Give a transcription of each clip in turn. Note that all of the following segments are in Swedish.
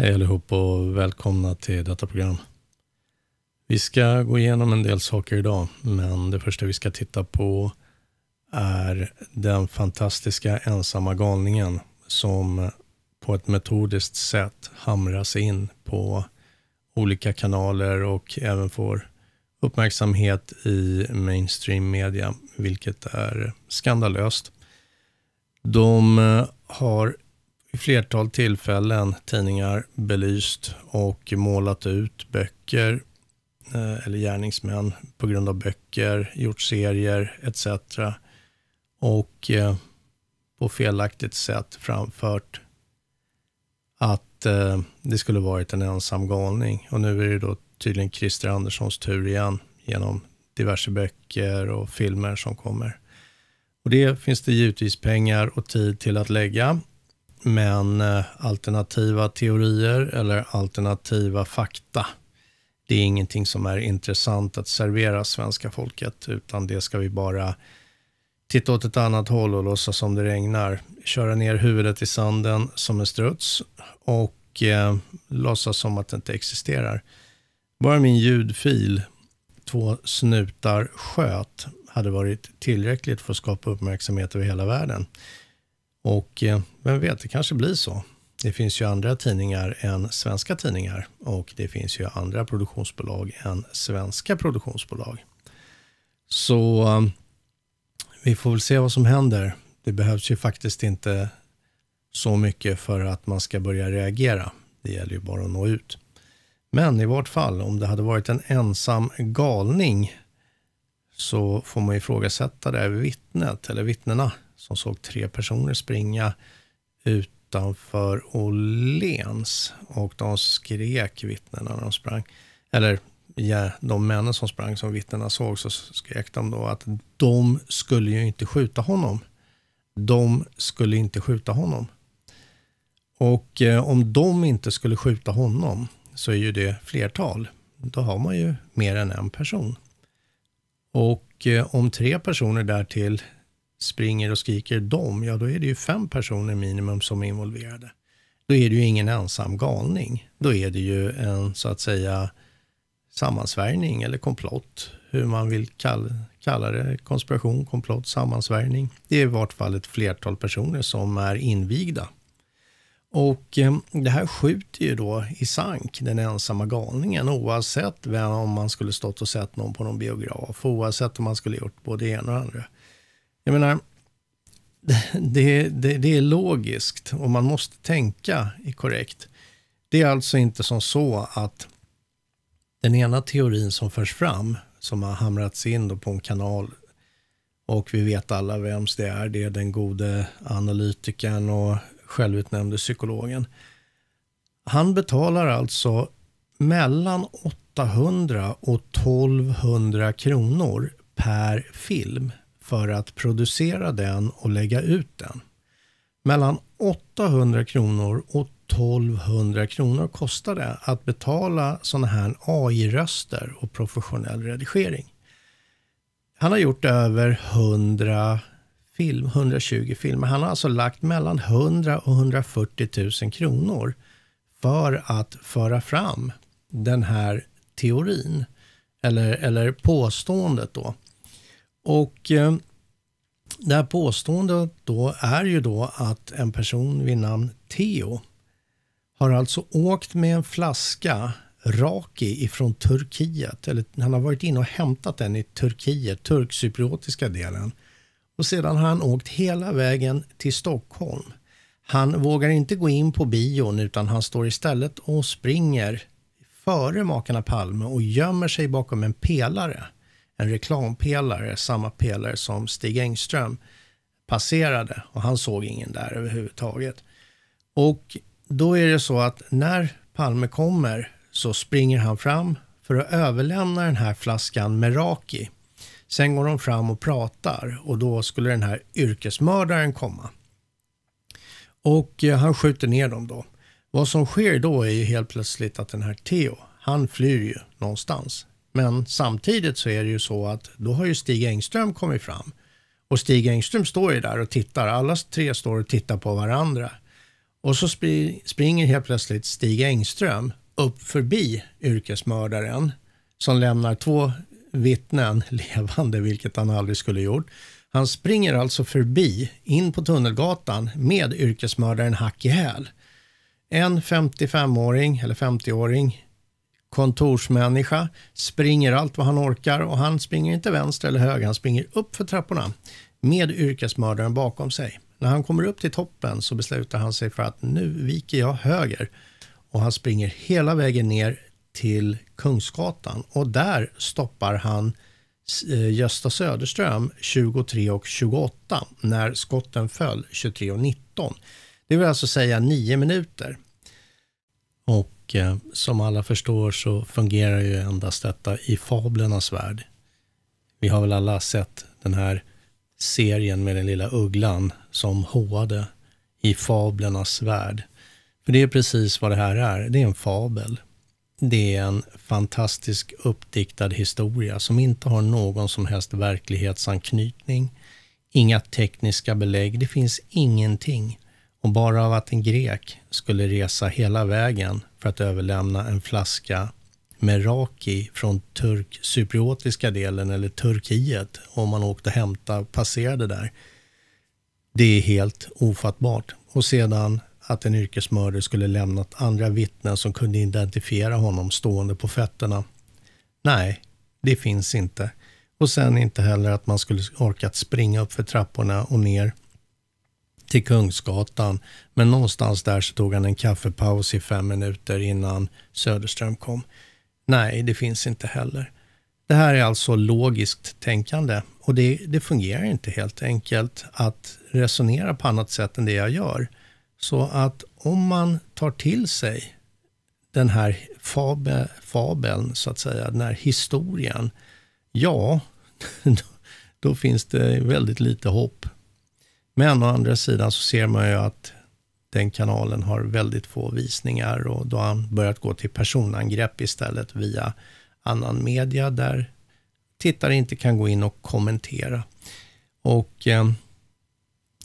Hej allihop och välkomna till detta program. Vi ska gå igenom en del saker idag, men det första vi ska titta på är den fantastiska ensamma galningen som på ett metodiskt sätt hamras in på olika kanaler och även får uppmärksamhet i mainstream media, vilket är skandalöst. De har flertal tillfällen tidningar belyst och målat ut böcker eh, eller gärningsmän på grund av böcker, gjort serier etc. Och eh, på felaktigt sätt framfört att eh, det skulle varit en ensam galning. Och nu är det då tydligen Christer Anderssons tur igen genom diverse böcker och filmer som kommer. Och Det finns det givetvis pengar och tid till att lägga men eh, alternativa teorier eller alternativa fakta, det är ingenting som är intressant att servera svenska folket, utan det ska vi bara titta åt ett annat håll och låtsas som det regnar. Köra ner huvudet i sanden som en struts och eh, låtsas som att det inte existerar. Bara min ljudfil, två snutar sköt, hade varit tillräckligt för att skapa uppmärksamhet över hela världen. Och eh, vem vet, det kanske blir så. Det finns ju andra tidningar än svenska tidningar och det finns ju andra produktionsbolag än svenska produktionsbolag. Så eh, vi får väl se vad som händer. Det behövs ju faktiskt inte så mycket för att man ska börja reagera. Det gäller ju bara att nå ut. Men i vart fall, om det hade varit en ensam galning så får man ifrågasätta det här vittnet eller vittnena som såg tre personer springa utanför Åhléns. Och de skrek vittnena när de sprang. Eller ja, de männen som sprang som vittnena såg så skrek de då att de skulle ju inte skjuta honom. De skulle inte skjuta honom. Och eh, om de inte skulle skjuta honom så är ju det flertal. Då har man ju mer än en person. Och eh, om tre personer därtill springer och skriker dom, ja då är det ju fem personer minimum som är involverade. Då är det ju ingen ensam galning. Då är det ju en så att säga sammansvärjning eller komplott, hur man vill kalla, det, konspiration, komplott, sammansvärjning. Det är i vart fall ett flertal personer som är invigda. Och eh, det här skjuter ju då i sank den ensamma galningen oavsett vem, om man skulle stått och sett någon på någon biograf, oavsett om man skulle gjort både det ena och det andra. Jag menar, det, det, det är logiskt och man måste tänka korrekt. Det är alltså inte som så att den ena teorin som förs fram, som har hamrats in på en kanal och vi vet alla vems det är. Det är den gode analytikern och självutnämnde psykologen. Han betalar alltså mellan 800 och 1200 kronor per film för att producera den och lägga ut den. Mellan 800 kronor och 1200 kronor kostar det att betala sådana här AI-röster och professionell redigering. Han har gjort över 100 film, 120 filmer. Han har alltså lagt mellan 100 och 140 000 kronor för att föra fram den här teorin, eller, eller påståendet då. Och eh, det här påståendet då är ju då att en person vid namn Theo har alltså åkt med en flaska Raki ifrån Turkiet, eller han har varit inne och hämtat den i Turkiet, turkcypriotiska delen. Och sedan har han åkt hela vägen till Stockholm. Han vågar inte gå in på bion utan han står istället och springer före makarna Palme och gömmer sig bakom en pelare en reklampelare, samma pelare som Stig Engström passerade och han såg ingen där överhuvudtaget. Och då är det så att när Palme kommer så springer han fram för att överlämna den här flaskan Meraki. Sen går de fram och pratar och då skulle den här yrkesmördaren komma. Och eh, han skjuter ner dem då. Vad som sker då är ju helt plötsligt att den här Theo, han flyr ju någonstans. Men samtidigt så är det ju så att då har ju Stig Engström kommit fram. Och Stig Engström står ju där och tittar. Alla tre står och tittar på varandra. Och så springer helt plötsligt Stig Engström upp förbi yrkesmördaren som lämnar två vittnen levande, vilket han aldrig skulle gjort. Han springer alltså förbi in på Tunnelgatan med yrkesmördaren hack i häl. En 55-åring, eller 50-åring, kontorsmänniska, springer allt vad han orkar och han springer inte vänster eller höger, han springer upp för trapporna med yrkesmördaren bakom sig. När han kommer upp till toppen så beslutar han sig för att nu viker jag höger och han springer hela vägen ner till Kungsgatan och där stoppar han eh, Gösta Söderström 23 och 28 när skotten föll 23 och 19. Det vill alltså säga 9 minuter. Och och som alla förstår så fungerar ju endast detta i fablernas värld. Vi har väl alla sett den här serien med den lilla ugglan som hoade i fablernas värld. För det är precis vad det här är. Det är en fabel. Det är en fantastisk uppdiktad historia som inte har någon som helst verklighetsanknytning. Inga tekniska belägg. Det finns ingenting. Och bara av att en grek skulle resa hela vägen för att överlämna en flaska med raki från turk-cypriotiska delen eller Turkiet om man åkte och hämta passerade där. Det är helt ofattbart. Och sedan att en yrkesmördare skulle lämnat andra vittnen som kunde identifiera honom stående på fötterna. Nej, det finns inte. Och sen inte heller att man skulle orkat springa upp för trapporna och ner till Kungsgatan. Men någonstans där så tog han en kaffepaus i fem minuter innan Söderström kom. Nej, det finns inte heller. Det här är alltså logiskt tänkande och det, det fungerar inte helt enkelt att resonera på annat sätt än det jag gör. Så att om man tar till sig den här fabe, fabeln, så att säga, den här historien, ja, då, då finns det väldigt lite hopp men å andra sidan så ser man ju att den kanalen har väldigt få visningar och då har han börjat gå till personangrepp istället via annan media där tittare inte kan gå in och kommentera. Och eh,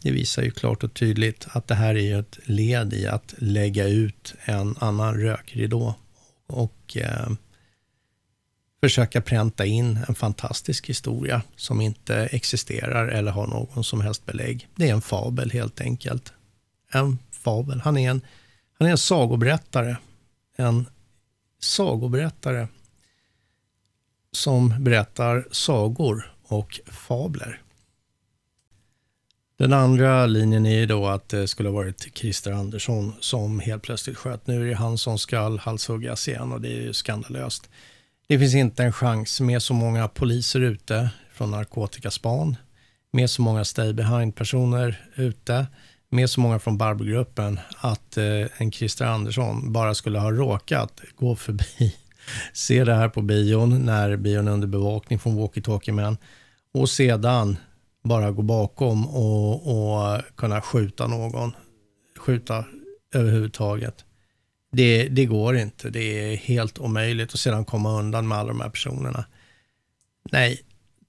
det visar ju klart och tydligt att det här är ett led i att lägga ut en annan rökridå och eh, försöka pränta in en fantastisk historia som inte existerar eller har någon som helst belägg. Det är en fabel helt enkelt. En fabel. Han är en, han är en sagoberättare. En sagoberättare som berättar sagor och fabler. Den andra linjen är då att det skulle ha varit Christer Andersson som helt plötsligt sköt. Nu är det han som skall halshuggas igen och det är ju skandalöst. Det finns inte en chans med så många poliser ute från narkotikaspan, med så många stay behind-personer ute, med så många från Barbro-gruppen att eh, en Christer Andersson bara skulle ha råkat gå förbi, se det här på bion när bion är under bevakning från walkie-talkie-män och sedan bara gå bakom och, och kunna skjuta någon, skjuta överhuvudtaget. Det, det går inte. Det är helt omöjligt att sedan komma undan med alla de här personerna. Nej,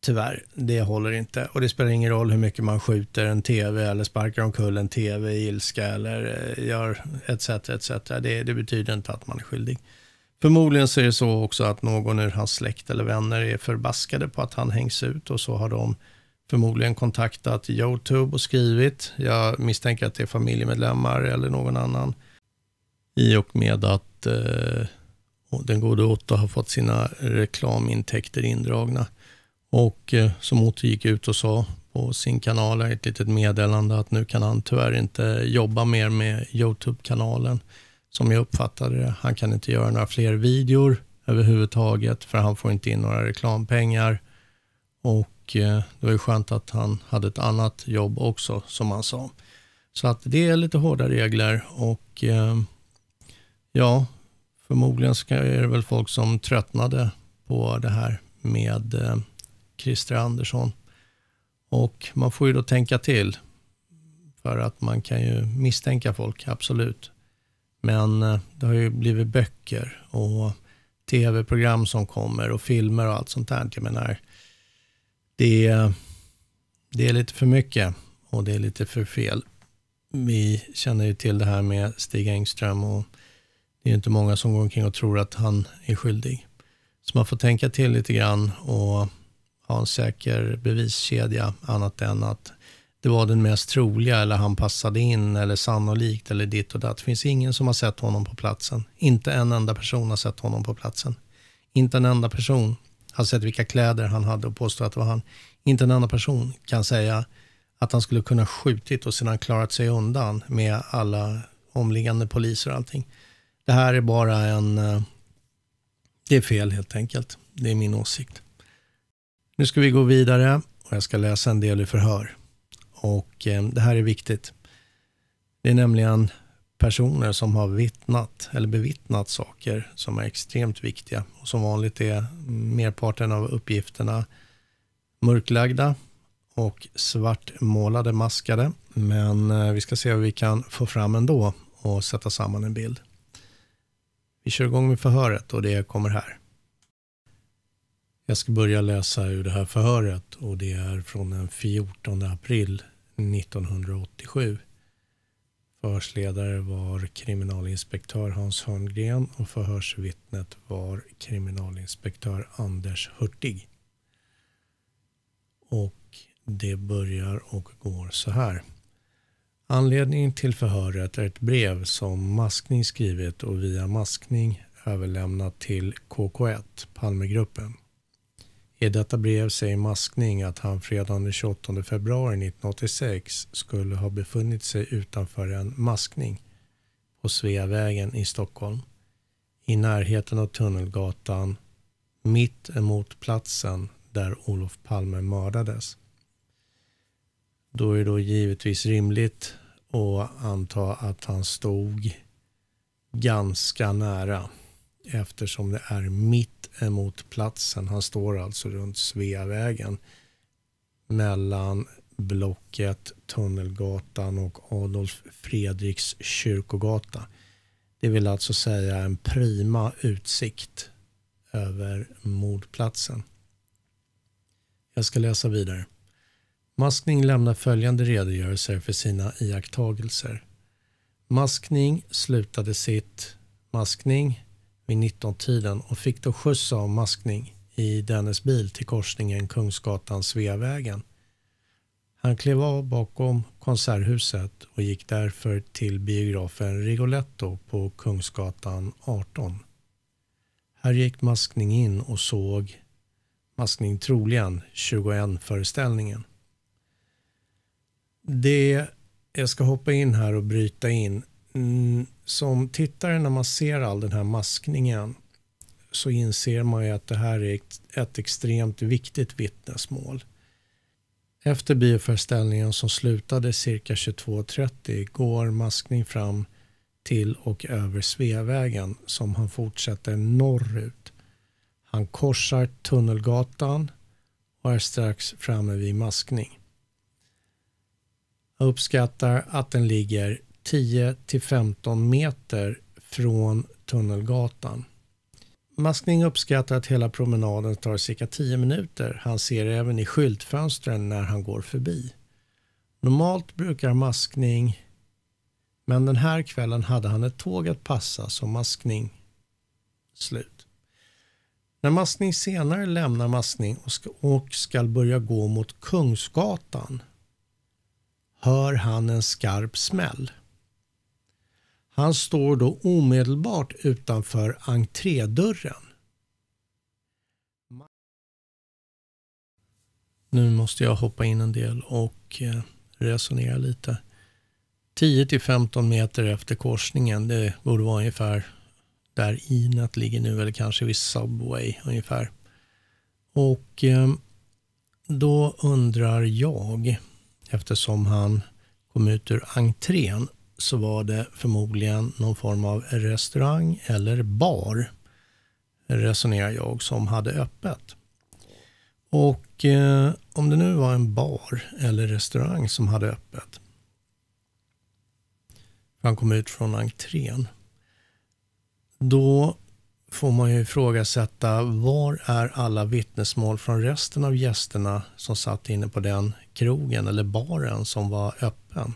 tyvärr, det håller inte. Och det spelar ingen roll hur mycket man skjuter en tv eller sparkar omkull en tv i ilska eller eh, gör etc. etc. Det, det, betyder inte att man är skyldig. Förmodligen så är det så också att någon ur hans släkt eller vänner är förbaskade på att han hängs ut och så har de förmodligen kontaktat Youtube och skrivit. Jag misstänker att det är familjemedlemmar eller någon annan i och med att eh, den gode Otto har fått sina reklamintäkter indragna. Och eh, som Otto gick ut och sa på sin kanal, ett litet meddelande att nu kan han tyvärr inte jobba mer med Youtube-kanalen som jag uppfattade det. Han kan inte göra några fler videor överhuvudtaget för han får inte in några reklampengar. Och eh, det var ju skönt att han hade ett annat jobb också som han sa. Så att det är lite hårda regler och eh, Ja, förmodligen så är det väl folk som tröttnade på det här med eh, Christer Andersson. Och man får ju då tänka till. För att man kan ju misstänka folk, absolut. Men eh, det har ju blivit böcker och tv-program som kommer och filmer och allt sånt där. Jag menar, det, det är lite för mycket och det är lite för fel. Vi känner ju till det här med Stig Engström och det är inte många som går omkring och tror att han är skyldig. Så man får tänka till lite grann och ha en säker beviskedja annat än att det var den mest troliga eller han passade in eller sannolikt eller ditt och datt. Det finns ingen som har sett honom på platsen. Inte en enda person har sett honom på platsen. Inte en enda person har sett vilka kläder han hade och påstå att det var han. Inte en enda person kan säga att han skulle kunna skjutit och sedan klarat sig undan med alla omliggande poliser och allting. Det här är bara en... Eh, det är fel helt enkelt. Det är min åsikt. Nu ska vi gå vidare och jag ska läsa en del i förhör. Och eh, det här är viktigt. Det är nämligen personer som har vittnat eller bevittnat saker som är extremt viktiga. Och som vanligt är merparten av uppgifterna mörklagda och svartmålade, maskade. Men eh, vi ska se vad vi kan få fram ändå och sätta samman en bild. Vi kör igång med förhöret och det kommer här. Jag ska börja läsa ur det här förhöret och det är från den 14 april 1987. Förhörsledare var kriminalinspektör Hans Hörngren och förhörsvittnet var kriminalinspektör Anders Hurtig. Och det börjar och går så här. Anledningen till förhöret är ett brev som Maskning skrivit och via Maskning överlämnat till KK1, Palmegruppen. I detta brev säger Maskning att han fredagen den 28 februari 1986 skulle ha befunnit sig utanför en maskning på Sveavägen i Stockholm i närheten av Tunnelgatan mitt emot platsen där Olof Palme mördades. Då är det då givetvis rimligt att anta att han stod ganska nära eftersom det är mitt emot platsen. Han står alltså runt Sveavägen mellan Blocket, Tunnelgatan och Adolf Fredriks kyrkogata. Det vill alltså säga en prima utsikt över mordplatsen. Jag ska läsa vidare. Maskning lämnar följande redogörelser för sina iakttagelser. Maskning slutade sitt maskning vid 19-tiden och fick då skjuts av maskning i dennes bil till korsningen Kungsgatan-Sveavägen. Han klev av bakom Konserthuset och gick därför till biografen Rigoletto på Kungsgatan 18. Här gick Maskning in och såg Maskning troligen 21-föreställningen det, jag ska hoppa in här och bryta in. Mm, som tittare när man ser all den här maskningen så inser man ju att det här är ett extremt viktigt vittnesmål. Efter bioföreställningen som slutade cirka 22.30 går maskning fram till och över Sveavägen som han fortsätter norrut. Han korsar Tunnelgatan och är strax framme vid maskning. Jag uppskattar att den ligger 10 15 meter från Tunnelgatan. Maskning uppskattar att hela promenaden tar cirka 10 minuter. Han ser även i skyltfönstren när han går förbi. Normalt brukar maskning, men den här kvällen hade han ett tåg att passa så maskning slut. När maskning senare lämnar maskning och ska, och ska börja gå mot Kungsgatan hör han en skarp smäll. Han står då omedelbart utanför entrédörren. Nu måste jag hoppa in en del och eh, resonera lite. 10 till 15 meter efter korsningen, det borde vara ungefär där Inet ligger nu, eller kanske vid Subway ungefär. Och eh, då undrar jag, eftersom han kom ut ur entrén så var det förmodligen någon form av restaurang eller bar, resonerar jag, som hade öppet. Och eh, om det nu var en bar eller restaurang som hade öppet, han kom ut från entrén, då får man ju ifrågasätta var är alla vittnesmål från resten av gästerna som satt inne på den krogen eller baren som var öppen.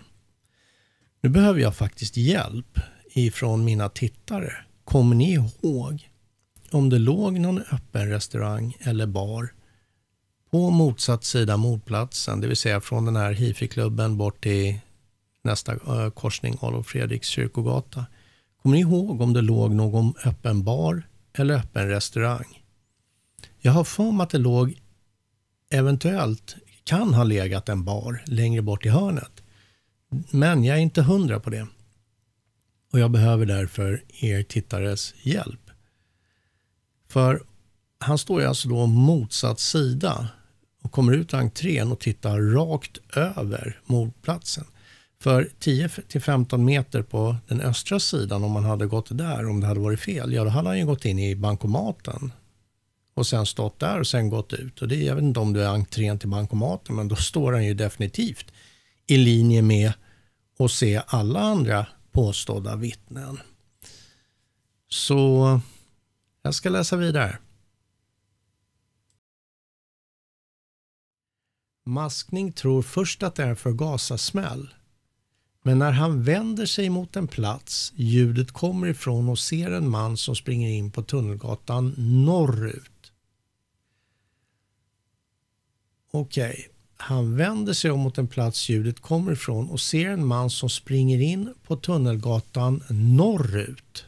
Nu behöver jag faktiskt hjälp ifrån mina tittare. Kommer ni ihåg om det låg någon öppen restaurang eller bar på motsatt sida mordplatsen, det vill säga från den här hifi-klubben bort till nästa eh, korsning Adolf Fredriks kyrkogata. Kommer ni ihåg om det låg någon öppen bar eller öppen restaurang? Jag har för mig att det låg, eventuellt kan ha legat en bar längre bort i hörnet. Men jag är inte hundra på det. Och jag behöver därför er tittares hjälp. För han står ju alltså då motsatt sida och kommer ut i entrén och tittar rakt över mordplatsen. För 10-15 meter på den östra sidan, om man hade gått där, om det hade varit fel, ja då hade han ju gått in i bankomaten och sen stått där och sen gått ut. Och det, jag vet inte om det är entrén till bankomaten, men då står han ju definitivt i linje med att se alla andra påstådda vittnen. Så jag ska läsa vidare. Maskning tror först att det är förgasarsmäll men när han vänder sig mot en plats ljudet kommer ifrån och ser en man som springer in på Tunnelgatan norrut. Okej, okay. han vänder sig om mot en plats ljudet kommer ifrån och ser en man som springer in på Tunnelgatan norrut.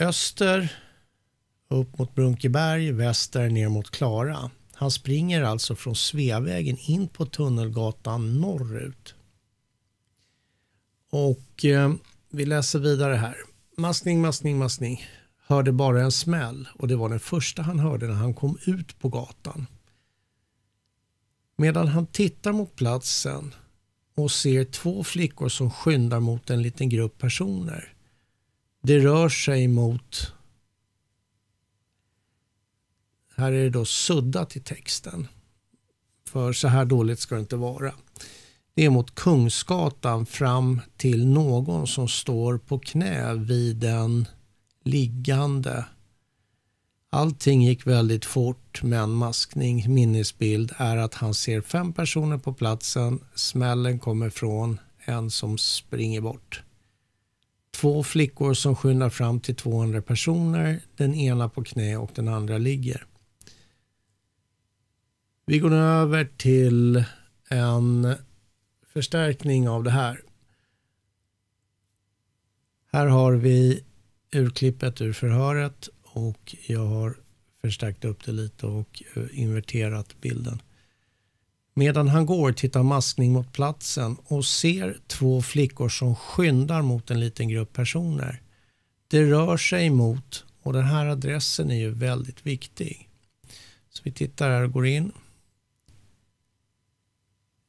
Öster upp mot Brunkeberg, väster ner mot Klara. Han springer alltså från Sveavägen in på Tunnelgatan norrut. Och eh, vi läser vidare här. Maskning, maskning, maskning. Hörde bara en smäll och det var den första han hörde när han kom ut på gatan. Medan han tittar mot platsen och ser två flickor som skyndar mot en liten grupp personer. Det rör sig mot här är det då suddat i texten. För så här dåligt ska det inte vara. Det är mot Kungsgatan fram till någon som står på knä vid en liggande. Allting gick väldigt fort men maskning, minnesbild är att han ser fem personer på platsen. Smällen kommer från en som springer bort. Två flickor som skyndar fram till 200 personer. Den ena på knä och den andra ligger. Vi går nu över till en förstärkning av det här. Här har vi urklippet ur förhöret och jag har förstärkt upp det lite och eh, inverterat bilden. Medan han går tittar maskning mot platsen och ser två flickor som skyndar mot en liten grupp personer. Det rör sig mot, och den här adressen är ju väldigt viktig. Så vi tittar här och går in.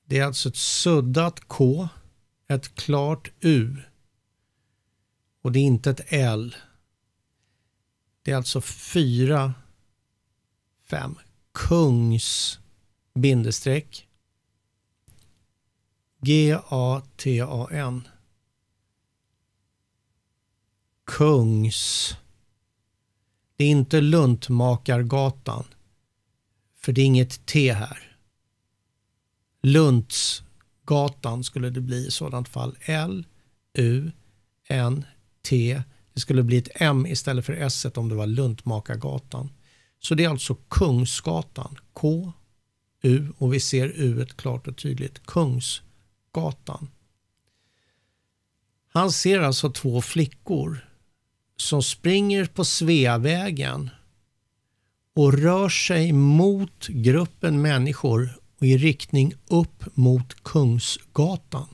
Det är alltså ett suddat K, ett klart U och det är inte ett L. Det är alltså fyra, fem, kungs bindestreck G-A-T-A-N. Kungs. Det är inte Luntmakargatan. För det är inget T här. Luntsgatan skulle det bli i sådant fall. L, U, N, T. Det skulle bli ett M istället för S om det var Luntmakargatan. Så det är alltså Kungsgatan. K, U och vi ser U klart och tydligt. Kungsgatan. Han ser alltså två flickor som springer på Sveavägen och rör sig mot gruppen människor och i riktning upp mot Kungsgatan.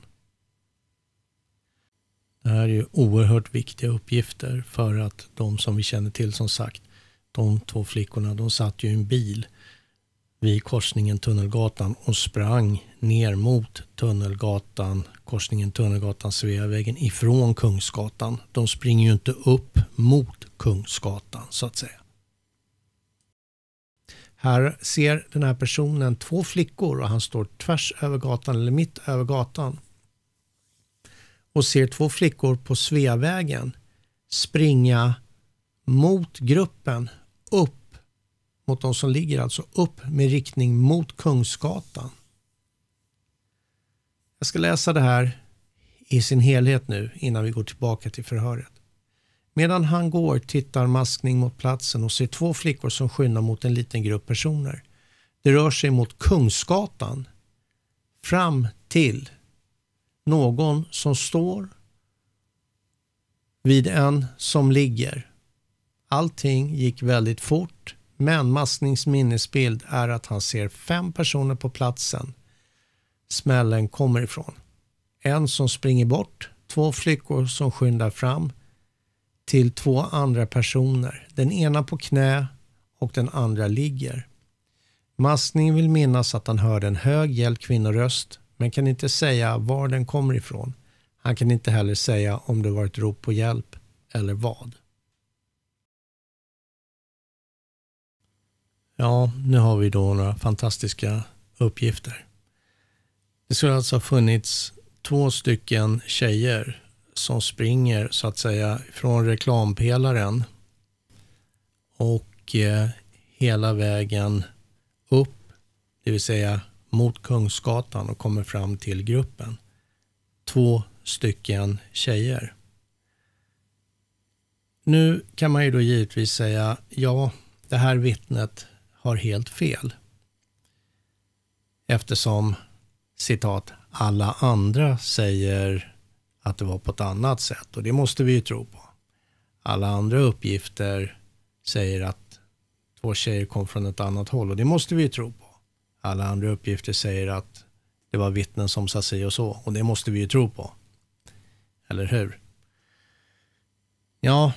Det här är oerhört viktiga uppgifter för att de som vi känner till som sagt, de två flickorna, de satt ju i en bil vid korsningen Tunnelgatan och sprang ner mot Tunnelgatan, korsningen Tunnelgatan, Sveavägen ifrån Kungsgatan. De springer ju inte upp mot Kungsgatan så att säga. Här ser den här personen två flickor och han står tvärs över gatan eller mitt över gatan och ser två flickor på Sveavägen springa mot gruppen upp mot de som ligger, alltså upp med riktning mot Kungsgatan. Jag ska läsa det här i sin helhet nu innan vi går tillbaka till förhöret. Medan han går tittar maskning mot platsen och ser två flickor som skyndar mot en liten grupp personer. Det rör sig mot Kungsgatan. Fram till någon som står vid en som ligger. Allting gick väldigt fort, men Masknings minnesbild är att han ser fem personer på platsen smällen kommer ifrån. En som springer bort, två flickor som skyndar fram till två andra personer. Den ena på knä och den andra ligger. Maskningen vill minnas att han hörde en hög, gäll kvinnoröst men kan inte säga var den kommer ifrån. Han kan inte heller säga om det var ett rop på hjälp eller vad. Ja, nu har vi då några fantastiska uppgifter. Det skulle alltså ha funnits två stycken tjejer som springer så att säga från reklampelaren och eh, hela vägen upp, det vill säga mot Kungsgatan och kommer fram till gruppen. Två stycken tjejer. Nu kan man ju då givetvis säga, ja, det här vittnet har helt fel. Eftersom, citat, alla andra säger att det var på ett annat sätt. Och det måste vi ju tro på. Alla andra uppgifter säger att två tjejer kom från ett annat håll och det måste vi ju tro på. Alla andra uppgifter säger att det var vittnen som sa si och så och det måste vi ju tro på. Eller hur? Ja,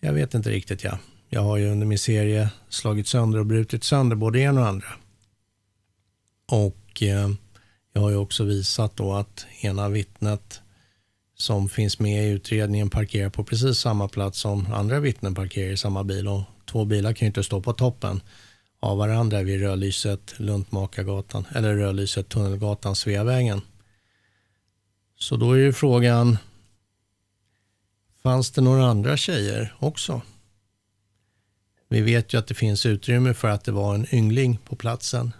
jag vet inte riktigt ja. Jag har ju under min serie slagit sönder och brutit sönder både en och andra. Och eh, jag har ju också visat då att ena vittnet som finns med i utredningen parkerar på precis samma plats som andra vittnen parkerar i samma bil och två bilar kan ju inte stå på toppen av varandra vid rödlyset Luntmakargatan eller rödlyset Tunnelgatan Sveavägen. Så då är ju frågan, fanns det några andra tjejer också? Vi vet ju att det finns utrymme för att det var en yngling på platsen.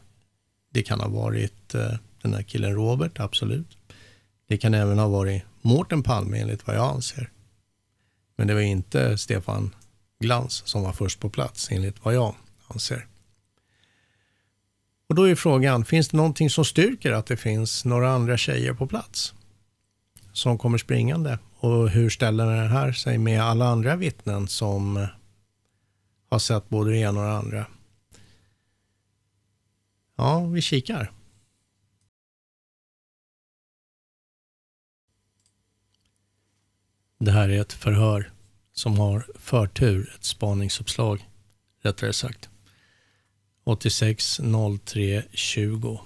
Det kan ha varit eh, den här killen Robert, absolut. Det kan även ha varit Mårten Palme enligt vad jag anser. Men det var inte Stefan Glans som var först på plats enligt vad jag anser. Och då är frågan, finns det någonting som styrker att det finns några andra tjejer på plats? Som kommer springande och hur ställer den här sig med alla andra vittnen som har sett både det ena och det andra? Ja, vi kikar. Det här är ett förhör som har förtur, ett spaningsuppslag rättare sagt. 86 03 20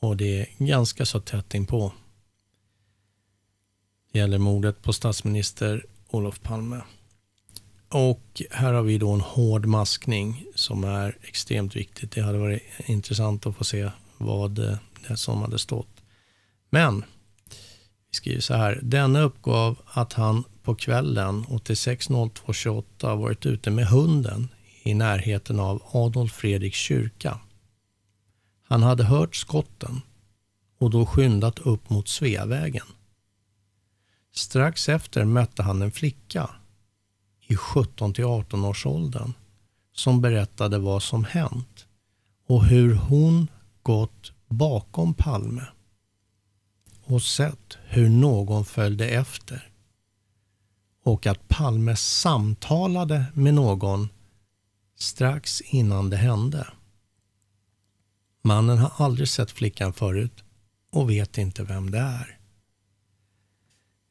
och det är ganska så tätt inpå. Det gäller mordet på statsminister Olof Palme. Och här har vi då en hård maskning som är extremt viktigt. Det hade varit intressant att få se vad eh, det som hade stått. Men skriver så här. Denna uppgav att han på kvällen 86.02.28 varit ute med hunden i närheten av Adolf Fredriks kyrka. Han hade hört skotten och då skyndat upp mot Sveavägen. Strax efter mötte han en flicka i 17 till 18 års åldern som berättade vad som hänt och hur hon gått bakom Palme och sett hur någon följde efter. Och att Palme samtalade med någon strax innan det hände. Mannen har aldrig sett flickan förut och vet inte vem det är.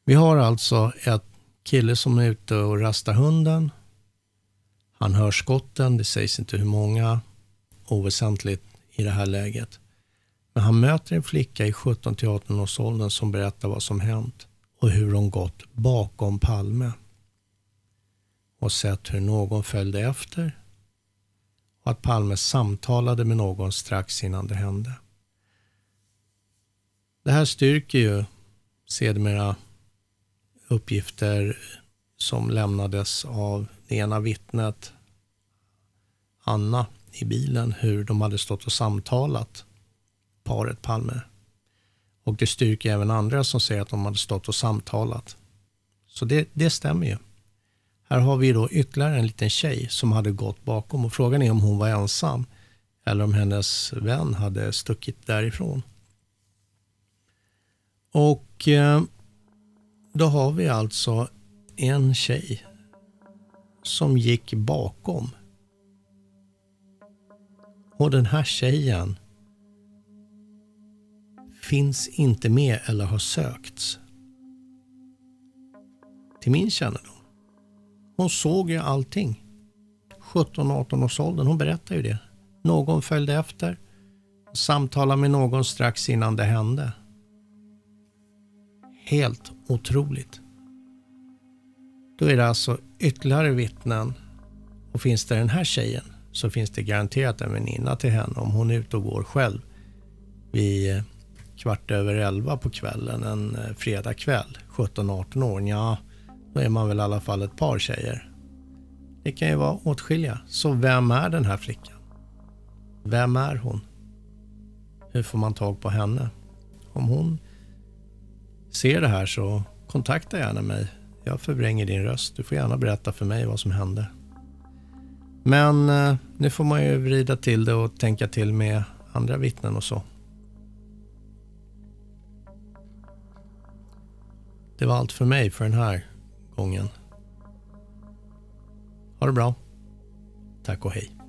Vi har alltså ett kille som är ute och rastar hunden. Han hör skotten, det sägs inte hur många, oväsentligt i det här läget. Men han möter en flicka i 17-18 års åldern som berättar vad som hänt och hur hon gått bakom Palme och sett hur någon följde efter och att Palme samtalade med någon strax innan det hände. Det här styrker ju sedermera uppgifter som lämnades av det ena vittnet, Anna, i bilen, hur de hade stått och samtalat paret Palme. Och det styrker även andra som säger att de hade stått och samtalat. Så det, det stämmer ju. Här har vi då ytterligare en liten tjej som hade gått bakom och frågan är om hon var ensam eller om hennes vän hade stuckit därifrån. Och eh, då har vi alltså en tjej som gick bakom. Och den här tjejen finns inte med eller har sökts. Till min kännedom. Hon såg ju allting. 17-18 års åldern, hon berättade ju det. Någon följde efter. Samtalade med någon strax innan det hände. Helt otroligt. Då är det alltså ytterligare vittnen. Och finns det den här tjejen så finns det garanterat en väninna till henne om hon är ute och går själv vid eh, kvart över elva på kvällen en eh, fredagkväll, 17-18 år, ja, då är man väl i alla fall ett par tjejer. Det kan ju vara åtskilja. Så vem är den här flickan? Vem är hon? Hur får man tag på henne? Om hon ser det här så kontakta gärna mig. Jag förvränger din röst. Du får gärna berätta för mig vad som hände. Men eh, nu får man ju vrida till det och tänka till med andra vittnen och så. Det var allt för mig för den här gången. Ha det bra. Tack och hej.